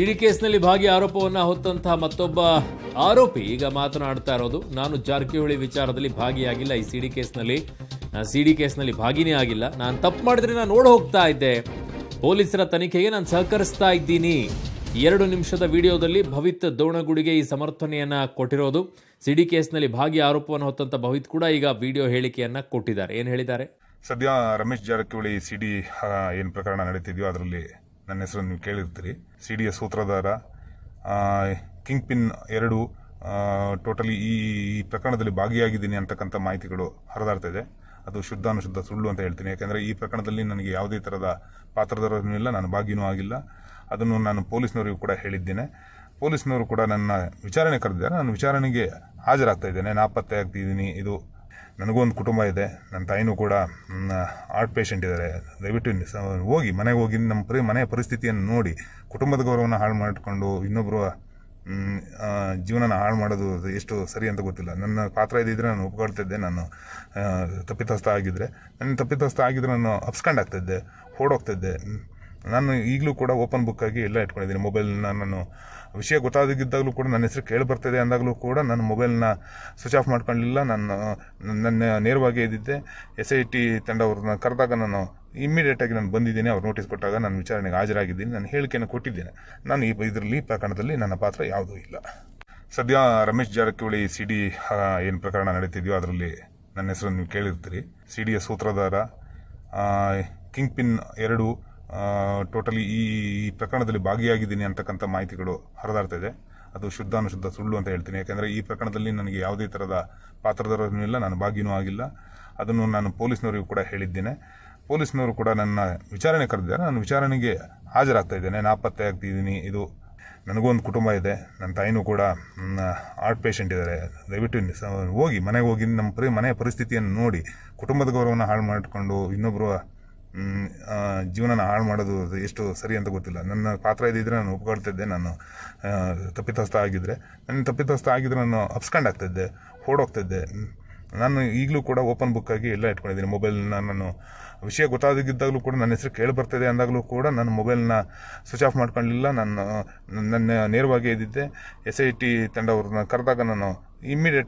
ಸಿಡಿ ಕೇಸ್ನಲ್ಲಿ ಭಾಗಿ ಆರೋಪವನ್ನ ಹೊತ್ತಂತಹ ಮತ್ತೊಬ್ಬ ಆರೋಪಿ ಈಗ ಮಾತನಾಡ್ತಾ ಇರೋದು ನಾನು ಜಾರಕಿಹೊಳಿ ವಿಚಾರದಲ್ಲಿ ಭಾಗಿಯಾಗಿಲ್ಲ ಈ ಸಿಡಿ ಕೇಸ್ನಲ್ಲಿ ಸಿಡಿ ಕೇಸ್ನಲ್ಲಿ ಭಾಗಿನೇ ಆಗಿಲ್ಲ ನಾನು ತಪ್ಪು ಮಾಡಿದ್ರೆ ನಾನು ಓಡ್ ಹೋಗ್ತಾ ಇದ್ದೆ ಪೊಲೀಸರ ತನಿಖೆಗೆ ನಾನು ಸಹಕರಿಸ್ತಾ ಇದ್ದೀನಿ ಎರಡು ನಿಮಿಷದ ವಿಡಿಯೋದಲ್ಲಿ ಭವಿತ್ ದೋಣಗುಡಿಗೆ ಈ ಸಮರ್ಥನೆಯನ್ನು ಕೊಟ್ಟಿರೋದು ಸಿಡಿ ಕೇಸ್ನಲ್ಲಿ ಭಾಗಿ ಆರೋಪವನ್ನು ಹೊತ್ತಂತ ಭವಿತ್ ಕೂಡ ಈಗ ವಿಡಿಯೋ ಹೇಳಿಕೆಯನ್ನು ಕೊಟ್ಟಿದ್ದಾರೆ ಏನು ಹೇಳಿದ್ದಾರೆ ಸದ್ಯ ರಮೇಶ್ ಜಾರಕಿಹೊಳಿ ಸಿಡಿ ಏನು ಪ್ರಕರಣ ನಡೀತಿದ್ಯೋ ಅದರಲ್ಲಿ ನನ್ನ ಹೆಸರು ನೀವು ಕೇಳಿರ್ತೀರಿ ಸಿ ಡಿ ಎಸ್ ಸೂತ್ರಧಾರ ಕಿಂಗ್ ಪಿನ್ ಎರಡು ಟೋಟಲಿ ಈ ಈ ಪ್ರಕರಣದಲ್ಲಿ ಭಾಗಿಯಾಗಿದ್ದೀನಿ ಅಂತಕ್ಕಂಥ ಮಾಹಿತಿಗಳು ಹರಿದಾಡ್ತಾ ಇದೆ ಅದು ಶುದ್ಧ ಅನುಶುದ್ಧ ಸುಳ್ಳು ಅಂತ ಹೇಳ್ತೀನಿ ಯಾಕೆಂದರೆ ಈ ಪ್ರಕರಣದಲ್ಲಿ ನನಗೆ ಯಾವುದೇ ಥರದ ಪಾತ್ರಧಾರನೂ ಇಲ್ಲ ನಾನು ಭಾಗಿಯೂ ಆಗಿಲ್ಲ ಅದನ್ನು ನಾನು ಪೊಲೀಸ್ನವರಿಗೂ ಕೂಡ ಹೇಳಿದ್ದೇನೆ ಪೊಲೀಸ್ನವರು ಕೂಡ ನನ್ನ ವಿಚಾರಣೆ ಕರೆದಿದ್ದಾರೆ ನಾನು ವಿಚಾರಣೆಗೆ ಹಾಜರಾಗ್ತಾ ಇದ್ದೇನೆ ನಾಪತ್ತೆ ಆಗ್ತಿದ್ದೀನಿ ಇದು ನನಗೂ ಒಂದು ಕುಟುಂಬ ಇದೆ ನನ್ನ ತಾಯಿನೂ ಕೂಡ ಆರ್ಟ್ ಪೇಷಂಟ್ ಇದ್ದಾರೆ ದಯವಿಟ್ಟು ಹೋಗಿ ಮನೆಗೆ ಹೋಗಿ ನಮ್ಮ ಪರಿ ಮನೆಯ ಪರಿಸ್ಥಿತಿಯನ್ನು ನೋಡಿ ಕುಟುಂಬದ ಗೌರವನ ಹಾಳು ಮಾಡಿಕೊಂಡು ಇನ್ನೊಬ್ಬರು ಜೀವನನ ಹಾಳು ಮಾಡೋದು ಎಷ್ಟು ಸರಿ ಅಂತ ಗೊತ್ತಿಲ್ಲ ನನ್ನ ಪಾತ್ರ ಇದ್ದಿದ್ರೆ ನಾನು ಒಪ್ಕೊಳ್ತಿದ್ದೆ ನಾನು ತಪ್ಪಿತಸ್ಥ ಆಗಿದ್ದರೆ ನನ್ನ ತಪ್ಪಿತಸ್ಥ ಆಗಿದ್ದರೆ ನಾನು ಅಪ್ಸ್ಕೊಂಡಾಗ್ತಿದ್ದೆ ಓಡೋಗ್ತಿದ್ದೆ ನಾನು ಈಗಲೂ ಕೂಡ ಓಪನ್ ಬುಕ್ ಆಗಿ ಎಲ್ಲ ಇಟ್ಕೊಂಡಿದ್ದೀನಿ ಮೊಬೈಲ್ನ ನಾನು ವಿಷಯ ಗೊತ್ತಾಗಿದ್ದಾಗಲೂ ಕೂಡ ನನ್ನ ಹೆಸರು ಕೇಳಿ ಬರ್ತದೆ ಅಂದಾಗಲೂ ಕೂಡ ನಾನು ಮೊಬೈಲ್ನ ಸ್ವಿಚ್ ಆಫ್ ಮಾಡ್ಕೊಳ್ಳಿಲ್ಲ ನಾನು ನನ್ನ ನೇರವಾಗಿ ಇದ್ದಿದ್ದೆ ಎಸ್ ಐ ಟಿ ತಂಡವ್ರನ್ನ ಕರೆದಾಗ ನಾನು ಇಮ್ಮಿಡಿಯೇಟಾಗಿ ನಾನು ಬಂದಿದ್ದೀನಿ ಅವ್ರು ನೋಟಿಸ್ ಕೊಟ್ಟಾಗ ನಾನು ವಿಚಾರಣೆಗೆ ಹಾಜರಾಗಿದ್ದೀನಿ ನಾನು ಹೇಳಿಕೆಯನ್ನು ಕೊಟ್ಟಿದ್ದೇನೆ ನಾನು ಈ ಇದರಲ್ಲಿ ಪ್ರಕರಣದಲ್ಲಿ ನನ್ನ ಪಾತ್ರ ಯಾವುದೂ ಇಲ್ಲ ಸದ್ಯ ರಮೇಶ್ ಜಾರಕಿಹೊಳಿ ಸಿ ಡಿ ಏನು ಪ್ರಕರಣ ನಡೀತಿದೆಯೋ ಅದರಲ್ಲಿ ನನ್ನ ನೀವು ಕೇಳಿರ್ತೀರಿ ಸಿ ಡಿಯ ಸೂತ್ರಧಾರ ಕಿಂಗ್ ಪಿನ್ ಎರಡು ಟೋಟಲಿ ಈ ಪ್ರಕರಣದಲ್ಲಿ ಭಾಗಿಯಾಗಿದ್ದೀನಿ ಅಂತಕ್ಕಂಥ ಮಾಹಿತಿಗಳು ಹರಿದಾಡ್ತಾ ಇದೆ ಅದು ಶುದ್ಧ ಅನುಶುದ್ಧ ಸುಳ್ಳು ಅಂತ ಹೇಳ್ತೀನಿ ಯಾಕೆಂದರೆ ಈ ಪ್ರಕರಣದಲ್ಲಿ ನನಗೆ ಯಾವುದೇ ಥರದ ಪಾತ್ರಧಾರನೂ ಇಲ್ಲ ನಾನು ಭಾಗಿಯೂ ಆಗಿಲ್ಲ ಅದನ್ನು ನಾನು ಪೊಲೀಸ್ನವರಿಗೂ ಕೂಡ ಹೇಳಿದ್ದೇನೆ ಪೊಲೀಸ್ನವರು ಕೂಡ ನನ್ನ ವಿಚಾರಣೆ ಕರೆದಿದ್ದಾರೆ ನಾನು ವಿಚಾರಣೆಗೆ ಹಾಜರಾಗ್ತಾ ಇದ್ದೇನೆ ನಾಪತ್ತೆ ಆಗ್ತಿದ್ದೀನಿ ಇದು ನನಗೂ ಒಂದು ಕುಟುಂಬ ಇದೆ ನನ್ನ ತಾಯಿನೂ ಕೂಡ ಆರ್ಟ್ ಪೇಷಂಟ್ ಇದ್ದಾರೆ ದಯವಿಟ್ಟು ಹೋಗಿ ಮನೆಗೆ ಹೋಗಿ ನಮ್ಮ ಪರಿ ಮನೆಯ ಪರಿಸ್ಥಿತಿಯನ್ನು ನೋಡಿ ಕುಟುಂಬದ ಗೌರವನ ಹಾಳು ಮಾಡಿಕೊಂಡು ಇನ್ನೊಬ್ಬರು ಜೀವನನ ಹಾಳು ಮಾಡೋದು ಎಷ್ಟು ಸರಿ ಅಂತ ಗೊತ್ತಿಲ್ಲ ನನ್ನ ಪಾತ್ರ ಇದ್ದಿದ್ರೆ ನಾನು ಒಪ್ಕೊಳ್ತಿದ್ದೆ ನಾನು ತಪ್ಪಿತಸ್ಥ ಆಗಿದ್ದರೆ ನನ್ನ ತಪ್ಪಿತಸ್ಥ ಆಗಿದ್ದರೆ ನಾನು ಅಪ್ಸ್ಕೊಂಡಾಗ್ತಿದ್ದೆ ಓಡೋಗ್ತಿದ್ದೆ ನಾನು ಈಗಲೂ ಕೂಡ ಓಪನ್ ಬುಕ್ ಆಗಿ ಎಲ್ಲ ಇಟ್ಕೊಂಡಿದ್ದೀನಿ ಮೊಬೈಲ್ನ ನಾನು ವಿಷಯ ಗೊತ್ತಾಗಿದ್ದಾಗಲೂ ಕೂಡ ನನ್ನ ಹೆಸರು ಕೇಳಿ ಬರ್ತಿದೆ ಅಂದಾಗಲೂ ಕೂಡ ನಾನು ಮೊಬೈಲ್ನ ಸ್ವಿಚ್ ಆಫ್ ಮಾಡ್ಕೊಳ್ಲಿಲ್ಲ ನಾನು ನನ್ನ ನೇರವಾಗಿ ಇದ್ದಿದ್ದೆ ಎಸ್ ಐ ಟಿ ತಂಡವ್ರನ್ನ ಕರೆದಾಗ ನಾನು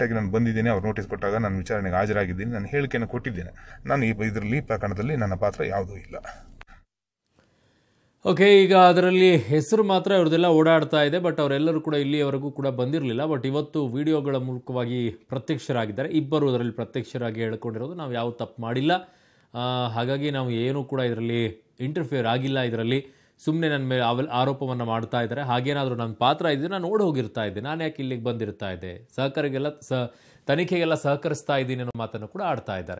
ಆಗಿ ನಾನು ಬಂದಿದ್ದೀನಿ ಅವ್ರು ನೋಟಿಸ್ ಕೊಟ್ಟಾಗ ನಾನು ವಿಚಾರಣೆಗೆ ಹಾಜರಾಗಿದ್ದೀನಿ ನಾನು ಹೇಳಿಕೆಯನ್ನು ಕೊಟ್ಟಿದ್ದೇನೆ ನಾನು ಈ ಇದರಲ್ಲಿ ಪ್ರಕರಣದಲ್ಲಿ ನನ್ನ ಪಾತ್ರ ಯಾವುದೂ ಇಲ್ಲ ಓಕೆ ಈಗ ಅದರಲ್ಲಿ ಹೆಸರು ಮಾತ್ರ ಇವ್ರದೆಲ್ಲ ಓಡಾಡ್ತಾ ಇದೆ ಬಟ್ ಅವರೆಲ್ಲರೂ ಕೂಡ ಇಲ್ಲಿಯವರೆಗೂ ಕೂಡ ಬಂದಿರಲಿಲ್ಲ ಬಟ್ ಇವತ್ತು ವಿಡಿಯೋಗಳ ಮೂಲಕವಾಗಿ ಪ್ರತ್ಯಕ್ಷರಾಗಿದ್ದಾರೆ ಇಬ್ಬರು ಅದರಲ್ಲಿ ಪ್ರತ್ಯಕ್ಷರಾಗಿ ಹೇಳ್ಕೊಂಡಿರೋದು ನಾವು ಯಾವ ತಪ್ಪು ಮಾಡಿಲ್ಲ ಹಾಗಾಗಿ ನಾವು ಏನೂ ಕೂಡ ಇದರಲ್ಲಿ ಇಂಟರ್ಫಿಯರ್ ಆಗಿಲ್ಲ ಇದರಲ್ಲಿ ಸುಮ್ಮನೆ ನನ್ನ ಮೇಲೆ ಅವಲ್ ಆರೋಪವನ್ನು ಮಾಡ್ತಾ ಇದ್ದಾರೆ ಹಾಗೇನಾದರೂ ನನ್ನ ಪಾತ್ರ ಇದ್ದರೆ ನಾನು ಓಡ್ ಹೋಗಿರ್ತಾ ಇದ್ದೆ ನಾನು ಯಾಕೆ ಇಲ್ಲಿಗೆ ಬಂದಿರ್ತಾ ಇದ್ದೆ ಸಹಕಾರಿಗೆಲ್ಲ ಸ ತನಿಖೆಗೆಲ್ಲ ಸಹಕರಿಸ್ತಾ ಇದ್ದೀನಿ ಅನ್ನೋ ಮಾತನ್ನು ಕೂಡ ಆಡ್ತಾ ಇದ್ದಾರೆ